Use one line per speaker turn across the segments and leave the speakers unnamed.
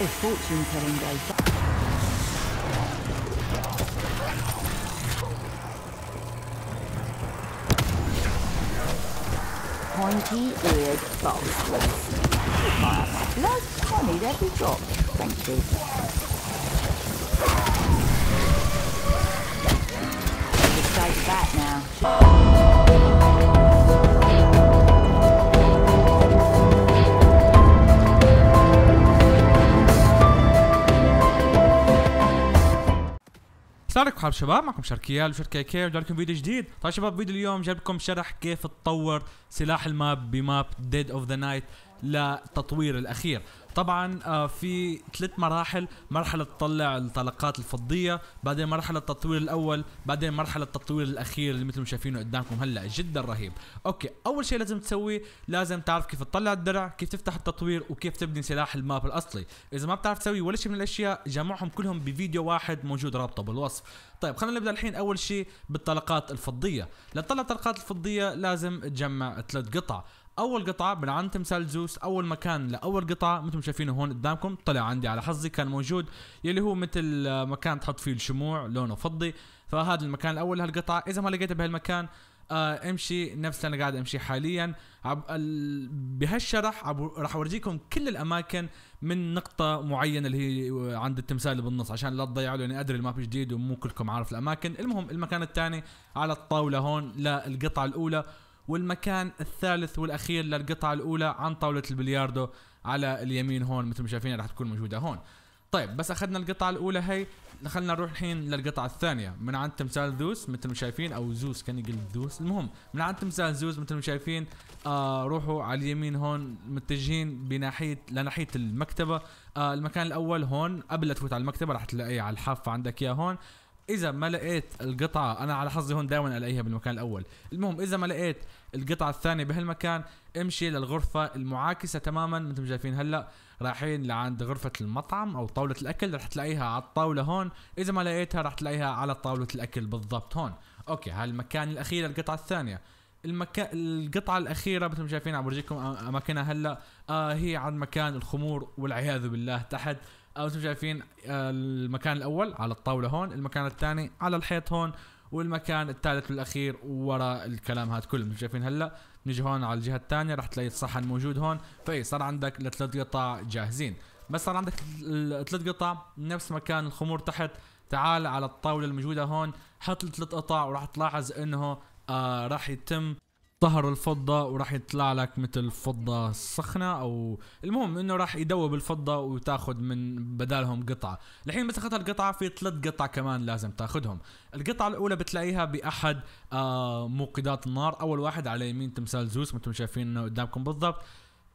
If fortune telling goes back. Pointy-eared false. I need every drop. Thank you. Besides back now. اشتركوا حب شباب معكم شركيال وشركة كي ورجع لكم فيديو جديد طيب شباب فيديو اليوم جايب لكم شرح كيف تطور سلاح الماب بماب ديد اوف ذا نايت للتطوير الأخير طبعا آه، في ثلاث مراحل مرحلة تطلع الطلقات الفضية بعدين مرحلة التطوير الأول بعدين مرحلة التطوير الأخير اللي مثل ما شايفينه قدامكم هلا جدا رهيب أوكي أول شيء لازم تسويه لازم تعرف كيف تطلع الدرع كيف تفتح التطوير وكيف تبني سلاح الماب الأصلي إذا ما بتعرف تسوي ولا شيء من الأشياء جمعهم كلهم بفيديو واحد موجود رابطه بالوصف طيب خلينا نبدأ الحين أول شيء بالطلقات الفضية لتطلع الطلقات الفضية لازم تجمع ثلاث قطع اول قطعه من عند تمثال زوس اول مكان لاول قطعه مثل ما شايفينه هون قدامكم طلع عندي على حظي كان موجود يلي هو مثل مكان تحط فيه الشموع لونه فضي فهذا المكان الاول لهالقطعه اذا ما لقيتها بهالمكان آه امشي نفس اللي انا قاعد امشي حاليا بهالشرح راح اورجيكم كل الاماكن من نقطه معينه اللي هي آه، عند التمثال اللي بالنص عشان لا تضيعوا لاني ادري الماب جديد ومو كلكم عارف الاماكن المهم المكان الثاني على الطاوله هون للقطعه الاولى والمكان الثالث والاخير للقطعه الاولى عن طاوله البلياردو على اليمين هون مثل ما شايفين رح تكون موجوده هون طيب بس اخذنا القطعه الاولى هي خلينا نروح الحين للقطعه الثانيه من عند تمثال ذوس مثل ما شايفين او زوس كان يقول ذوس المهم من عند تمثال زوس مثل ما شايفين آه روحوا على اليمين هون متجهين بناحيه لناحيه المكتبه آه المكان الاول هون قبل لا تفوت على المكتبه راح تلاقيه على الحافه عندك اياه هون اذا ما لقيت القطعه انا على حظي هون دائما الاقيها بالمكان الاول المهم اذا ما لقيت القطعه الثانيه بهالمكان امشي للغرفه المعاكسه تماما مثل ما شايفين هلا رايحين لعند غرفه المطعم او طاوله الاكل رح تلاقيها على الطاوله هون اذا ما لقيتها رح تلاقيها على طاوله الاكل بالضبط هون اوكي هالمكان الاخير القطعه الثانيه المكان القطعة الأخيرة مثل ما شايفين عم برجيكم أماكنها هلا آه هي عند مكان الخمور والعياذ بالله تحت او انتم شايفين آه، المكان الاول على الطاوله هون المكان الثاني على الحيط هون والمكان الثالث والاخير ورا الكلام هذا كله انتم شايفين هلا نيجي هون على الجهه الثانيه راح تلاقي الصحن موجود هون فاي صار عندك الثلاث قطع جاهزين بس صار عندك الثلاث قطع نفس مكان الخمور تحت تعال على الطاوله الموجوده هون حط الثلاث قطع وراح تلاحظ انه آه راح يتم طهر الفضة وراح يطلع لك مثل فضة سخنة او المهم انه راح يدوب الفضة وتاخذ من بدالهم قطعة، الحين بس اخذت القطعة في ثلاث قطع كمان لازم تاخذهم، القطعة الأولى بتلاقيها بأحد آه موقدات النار، أول واحد على يمين تمثال زوس ما شايفين انه قدامكم بالضبط،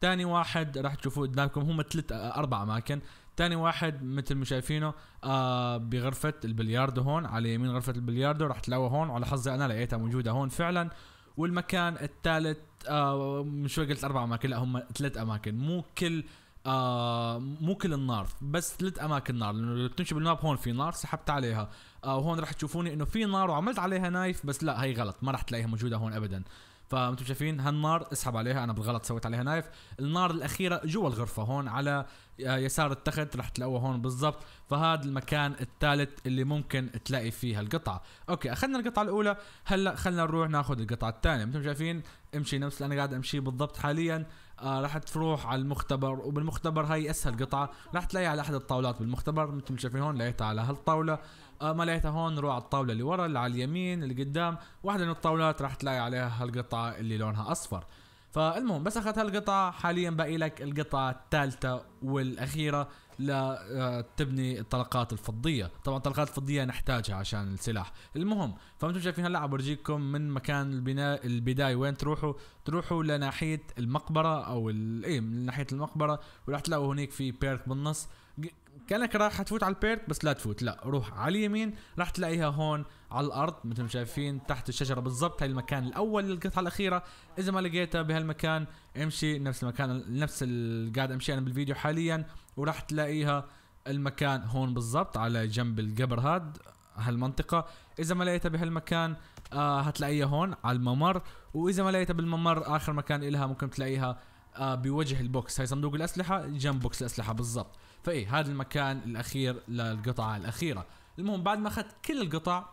ثاني واحد راح تشوفوه قدامكم هم ثلاث آه، أربع أماكن، ثاني واحد مثل ما شايفينه آه بغرفة البلياردو هون على يمين غرفة البلياردو راح تلاقوه هون وعلى حظي أنا لقيتها موجودة هون فعلا والمكان الثالث آه مش قلت اربع اماكن لا هم ثلاث اماكن مو كل آه مو كل النار بس ثلاث اماكن نار لانه لو بتمشي بالماب هون في نار سحبت عليها آه وهون راح تشوفوني انه في نار وعملت عليها نايف بس لا هي غلط ما راح تلاقيها موجوده هون ابدا فانتم شايفين هالنار اسحب عليها انا بالغلط سويت عليها نايف النار الاخيره جوا الغرفه هون على يسار التخت رح تلاقوها هون بالضبط فهذا المكان الثالث اللي ممكن تلاقي فيه القطعه اوكي اخذنا القطعه الاولى هلا خلينا نروح ناخذ القطعه الثانيه انتم شايفين امشي نفس اللي انا قاعد امشي بالضبط حاليا آه رح تروح على المختبر وبالمختبر هاي اسهل قطعه رح تلاقيها على احد الطاولات بالمختبر مثل ما شايفين هون لقيتها على هالطاوله آه، ما لقيتها هون روح على الطاوله اللي ورا اللي على اليمين اللي قدام واحده من الطاولات راح تلاقي عليها هالقطعه اللي لونها اصفر فالمهم بس اخذت هالقطعه حاليا باقي لك القطعه الثالثه والاخيره لتبني آه، الطلقات الفضيه طبعا الطلقات الفضيه نحتاجها عشان السلاح المهم فانتم شايفين هلا عم برجيكم من مكان البناء البدايه وين تروحوا تروحوا لناحيه المقبره او ايه من ناحيه المقبره وراح تلاقوا هناك في بيرك بالنص كانك راح تفوت على البيرت بس لا تفوت لا روح على اليمين راح تلاقيها هون على الارض مثل ما شايفين تحت الشجره بالضبط هي المكان الاول للقطعه الاخيره اذا ما لقيتها بهالمكان امشي نفس المكان نفس اللي قاعد امشي انا بالفيديو حاليا وراح تلاقيها المكان هون بالضبط على جنب القبر هاد هالمنطقة إذا ما لقيتها بهالمكان آه هتلاقيها هون على الممر وإذا ما لقيتها بالممر آخر مكان إلها ممكن تلاقيها آه بوجه البوكس هاي صندوق الأسلحة جنب بوكس الأسلحة بالضبط فاي هذا المكان الاخير للقطعه الاخيره المهم بعد ما اخذت كل القطع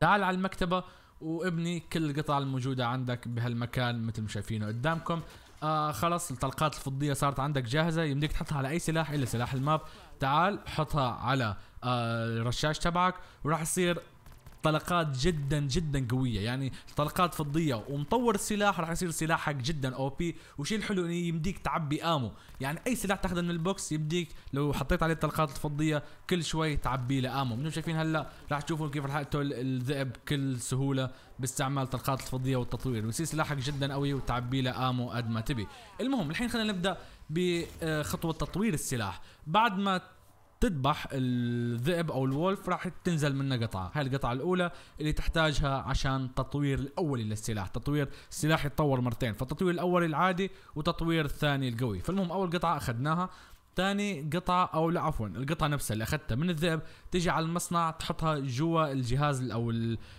تعال على المكتبه وابني كل القطع الموجوده عندك بهالمكان مثل ما شايفينه قدامكم آه خلص الطلقات الفضيه صارت عندك جاهزه يمديك تحطها على اي سلاح الا سلاح الماب تعال حطها على آه الرشاش تبعك وراح يصير طلقات جدا جدا قويه يعني طلقات فضيه ومطور السلاح راح يصير سلاحك جدا او بي وشيء الحلو انه يمديك تعبي امو يعني اي سلاح تاخذه من البوكس يمديك لو حطيت عليه الطلقات الفضيه كل شوي تعبي له امو منو شايفين هلا راح تشوفون كيف راح تول الذئب كل سهوله باستعمال الطلقات الفضيه والتطوير ويصير سلاحك جدا قوي وتعبي له امو قد ما تبي المهم الحين خلينا نبدا بخطوه تطوير السلاح بعد ما تذبح الذئب او الولف راح تنزل منه قطعه هاي القطعه الاولى اللي تحتاجها عشان تطوير الاولي للسلاح تطوير السلاح يتطور مرتين فالتطوير الاولي العادي وتطوير الثاني القوي فالمهم اول قطعه اخذناها ثاني قطعة أو لا عفوا القطعة نفسها اللي أخذتها من الذئب تجي على المصنع تحطها جوا الجهاز أو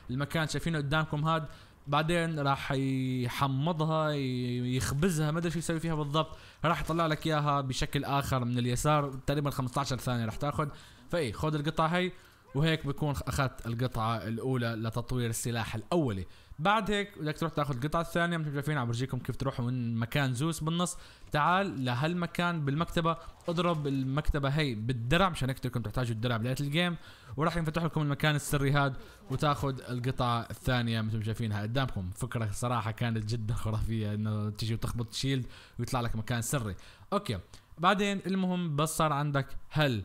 المكان شايفينه قدامكم هذا بعدين راح يحمضها يخبزها ما ادري شو يسوي فيها بالضبط راح يطلع لك اياها بشكل اخر من اليسار تقريبا 15 ثانيه راح تاخذ فاي خذ القطعه هي وهيك بكون اخذت القطعه الاولى لتطوير السلاح الاولي بعد هيك بدك تروح تاخذ القطعه الثانيه مثل ما شايفين عم برجيكم كيف تروحوا من مكان زوس بالنص تعال لهالمكان بالمكتبه اضرب المكتبه هي بالدرع مشان هيك انتم تحتاجوا الدرع بدايه الجيم وراح ينفتح لكم المكان السري هذا وتاخذ القطعه الثانيه مثل ما شايفينها قدامكم فكره صراحه كانت جدا خرافيه انه تجي وتخبط شيلد ويطلع لك مكان سري اوكي بعدين المهم بس صار عندك هل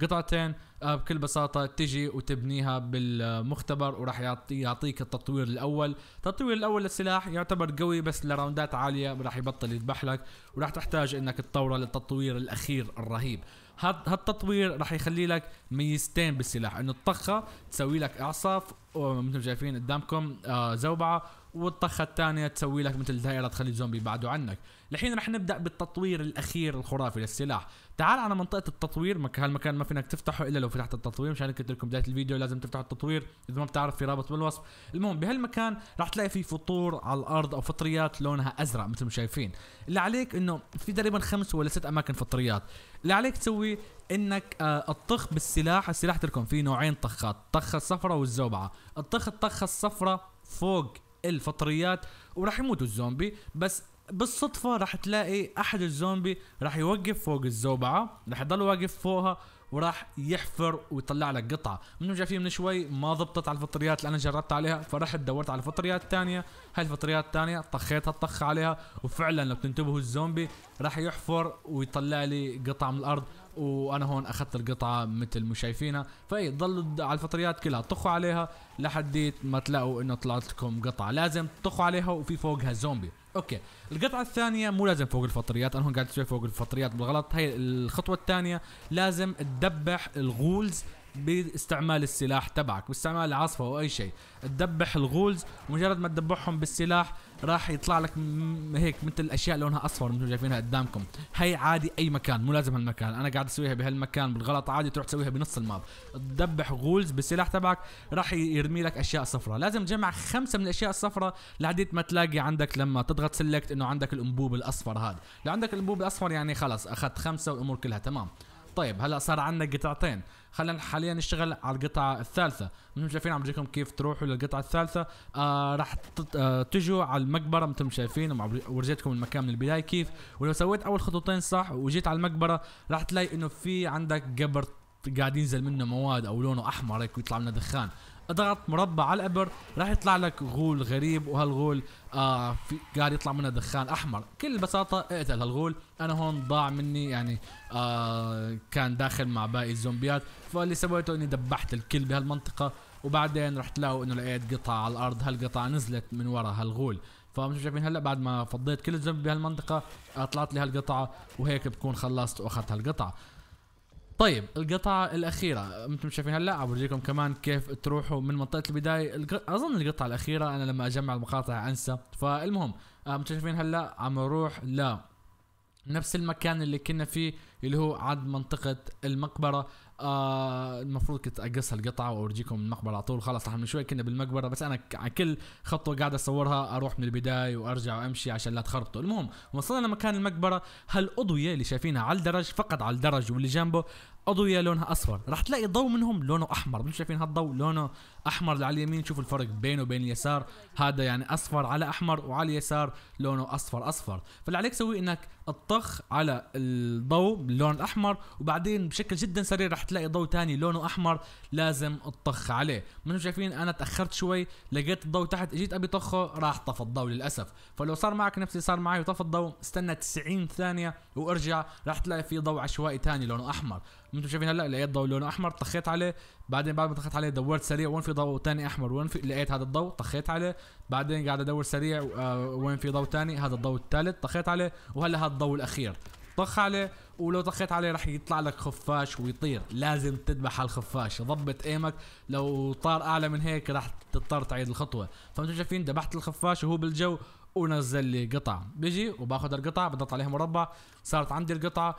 قطعتين آه، بكل بساطه تجي وتبنيها بالمختبر وراح يعطي يعطيك التطوير الاول التطوير الاول للسلاح يعتبر قوي بس لراوندات عاليه راح يبطل يذبح لك وراح تحتاج انك تطوره للتطوير الاخير الرهيب هالتطوير راح يخلي لك ميزتين بالسلاح انه الطخه تسوي لك اعصاف ومثل ما شايفين قدامكم آه، زوبعه والطخه الثانيه تسوي لك مثل دائره تخلي الزومبي بعده عنك الحين رح نبدا بالتطوير الاخير الخرافي للسلاح تعال على منطقه التطوير هالمكان ما فينك تفتحه الا لو فتحت التطوير مشان قلت لكم بدايه الفيديو لازم تفتحوا التطوير اذا ما بتعرف في رابط بالوصف المهم بهالمكان رح تلاقي في فطور على الارض او فطريات لونها ازرق مثل ما شايفين اللي عليك انه في تقريبا خمس ولا ست اماكن فطريات اللي عليك تسوي انك آه، الطخ بالسلاح السلاح تركم في نوعين طخات طخه الصفراء والزوبعه الطخ الطخه الصفراء فوق الفطريات وراح يموت الزومبي بس بالصدفه راح تلاقي احد الزومبي راح يوقف فوق الزوبعه راح يضل واقف فوقها وراح يحفر ويطلع لك قطعه من جا فيه من شوي ما ضبطت على الفطريات اللي انا جربت عليها فرحت دورت على الفطريات الثانيه هاي الفطريات الثانيه طخيتها الطخ عليها وفعلا لو بتنتبهوا الزومبي راح يحفر ويطلع لي قطعه من الارض وانا هون اخذت القطعه مثل ما شايفينها فاي ضلوا على الفطريات كلها طخوا عليها لحديت ما تلاقوا انه طلعت لكم قطعه لازم تطخوا عليها وفي فوقها زومبي اوكي القطعه الثانيه مو لازم فوق الفطريات انا هون قاعد اسوي فوق الفطريات بالغلط هاي الخطوه الثانيه لازم تدبح الغولز باستعمال السلاح تبعك باستعمال العاصفة أو أي شيء تدبح الغولز مجرد ما تدبحهم بالسلاح راح يطلع لك هيك مثل أشياء لونها أصفر مثل ما شايفينها قدامكم هي عادي أي مكان مو لازم هالمكان أنا قاعد أسويها بهالمكان بالغلط عادي تروح تسويها بنص الماب تدبح غولز بالسلاح تبعك راح يرمي لك أشياء صفراء لازم تجمع خمسة من الأشياء الصفراء لعديت ما تلاقي عندك لما تضغط سلكت إنه عندك الأنبوب الأصفر هذا لو عندك الأنبوب الأصفر يعني خلص أخذت خمسة والأمور كلها تمام طيب هلا صار عندنا قطعتين خلينا حاليا نشتغل على القطعه الثالثه مثل ما شايفين عم بجيكم كيف تروحوا للقطعه الثالثه آه راح آه، تجوا على المقبره مثل ما شايفين ورجيتكم المكان من البدايه كيف ولو سويت اول خطوتين صح وجيت على المقبره راح تلاقي انه في عندك قبر قاعد ينزل منه مواد او لونه احمر هيك ويطلع منه دخان اضغط مربع على الابر راح يطلع لك غول غريب وهالغول آه في قاعد يطلع منه دخان احمر كل بساطه اقتل هالغول انا هون ضاع مني يعني آه كان داخل مع باقي الزومبيات فاللي سويته اني دبحت الكل بهالمنطقه وبعدين رح تلاقوا انه لقيت قطعه على الارض هالقطعه نزلت من ورا هالغول فمش شايفين هلا بعد ما فضيت كل الزومبي بهالمنطقه آه، طلعت لي هالقطعه وهيك بكون خلصت واخذت هالقطعه طيب القطعة الأخيرة أنتم شايفين هلا بورجيكم كمان كيف تروحوا من منطقة البداية أظن القطعة الأخيرة أنا لما أجمع المقاطع أنسى فالمهم آه، أنتم شايفين هلا عم نروح لنفس المكان اللي كنا فيه اللي هو عند منطقة المقبرة آه، المفروض كنت اقص القطعه واورجيكم المقبره على طول خلاص احنا من شوي كنا بالمقبره بس انا على كل خطوه قاعد اصورها اروح من البدايه وارجع وامشي عشان لا تخربطوا المهم وصلنا لمكان المقبره هالاضويه اللي شايفينها على الدرج فقط على الدرج واللي جنبه اضويه لونها اصفر رح تلاقي ضوء منهم لونه احمر مش شايفين هالضوء لونه احمر على اليمين شوفوا الفرق بينه وبين اليسار هذا يعني اصفر على احمر وعلى اليسار لونه اصفر اصفر فاللي عليك تسويه انك تطخ على الضوء باللون الاحمر وبعدين بشكل جدا سريع رح تلاقي ضوء ثاني لونه احمر لازم تطخ عليه منهم شايفين انا تاخرت شوي لقيت الضوء تحت اجيت ابي طخه راح طفى الضوء للاسف فلو صار معك نفس اللي صار معي وطفى الضوء استنى 90 ثانيه وارجع رح تلاقي في ضوء عشوائي ثاني لونه احمر انتم شايفين هلا لقيت ضوء لونه احمر طخيت عليه بعدين بعد ما طخيت عليه دورت سريع وين في ضوء ثاني احمر وين في لقيت هذا الضوء طخيت عليه بعدين قاعد ادور سريع آه، وين في ضوء ثاني هذا الضوء الثالث طخيت عليه وهلا هذا الضوء الاخير طخ عليه ولو طخيت عليه رح يطلع لك خفاش ويطير لازم تذبح هالخفاش ضبط ايمك لو طار اعلى من هيك رح تضطر تعيد الخطوه فانتم شايفين ذبحت الخفاش وهو بالجو ونزل لي قطع بيجي وباخذ القطع بضغط عليها مربع صارت عندي القطعه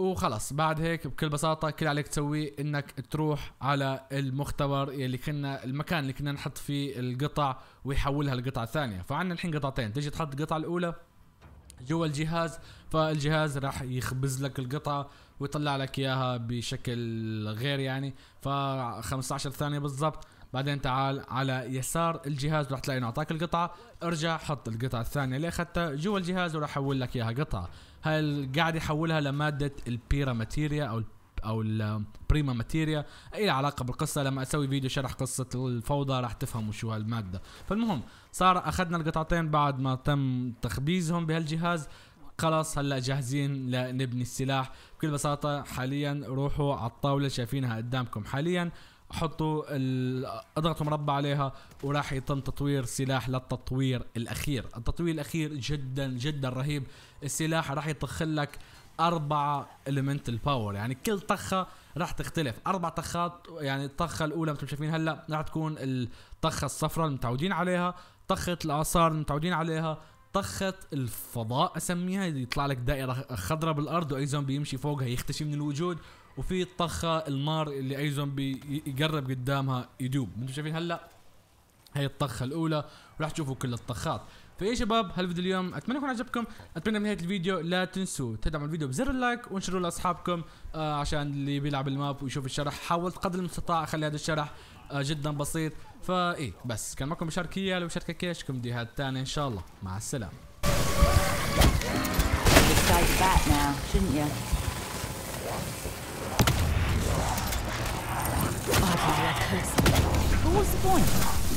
وخلص بعد هيك بكل بساطه كل عليك تسويه انك تروح على المختبر اللي كنا المكان اللي كنا نحط فيه القطع ويحولها لقطعه ثانيه فعندنا الحين قطعتين تيجي تحط القطعه الاولى جوا الجهاز فالجهاز راح يخبز لك القطعه ويطلع لك اياها بشكل غير يعني ف 15 ثانيه بالضبط بعدين تعال على يسار الجهاز رح تلاقي انه اعطاك القطعه ارجع حط القطعه الثانيه اللي اخذتها جوا الجهاز وراح احول لك اياها قطعه هاي قاعد يحولها لماده البيرا ماتيريا او او البريما ماتيريا اي علاقه بالقصه لما اسوي فيديو شرح قصه الفوضى راح تفهموا شو هالماده فالمهم صار اخذنا القطعتين بعد ما تم تخبيزهم بهالجهاز خلاص هلا جاهزين لنبني السلاح بكل بساطه حاليا روحوا على الطاوله شايفينها قدامكم حاليا حطوا اضغطوا مربع عليها وراح يتم تطوير سلاح للتطوير الاخير التطوير الاخير جدا جدا رهيب السلاح راح يطخ لك أربعة إليمنتال باور يعني كل طخة راح تختلف أربع طخات يعني الطخة الأولى مثل ما شايفين هلا راح تكون الطخة الصفراء اللي متعودين عليها طخة الآثار اللي متعودين عليها طخة الفضاء أسميها يطلع لك دائرة خضراء بالأرض وأي زومبي يمشي فوقها يختشي من الوجود وفي الطخه النار اللي اي زومبي يقرب قدامها يدوب انتم شايفين هلا هي الطخه الاولى وراح تشوفوا كل الطخات فيا شباب هالفيديو اليوم اتمنى يكون عجبكم اتمنى نهايه الفيديو لا تنسوا تدعموا الفيديو بزر اللايك وانشروه لاصحابكم آه عشان اللي بيلعب الماب ويشوف الشرح حاولت قدر المستطاع اخلي هذا الشرح آه جدا بسيط فاي إيه، بس كان معكم بشار كيال وشركه كيش فيديوهات ثانيه ان شاء الله مع السلامه Utterly accursed. What was the point?